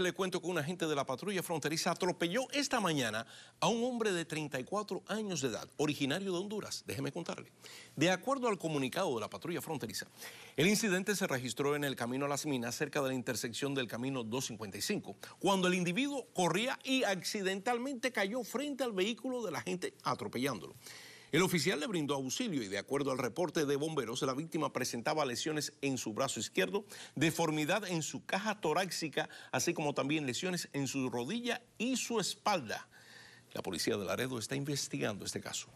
Le cuento que un agente de la patrulla fronteriza atropelló esta mañana a un hombre de 34 años de edad, originario de Honduras. Déjeme contarle. De acuerdo al comunicado de la patrulla fronteriza, el incidente se registró en el camino a las minas, cerca de la intersección del camino 255, cuando el individuo corría y accidentalmente cayó frente al vehículo de la agente atropellándolo. El oficial le brindó auxilio y de acuerdo al reporte de bomberos, la víctima presentaba lesiones en su brazo izquierdo, deformidad en su caja torácica, así como también lesiones en su rodilla y su espalda. La policía de Laredo está investigando este caso.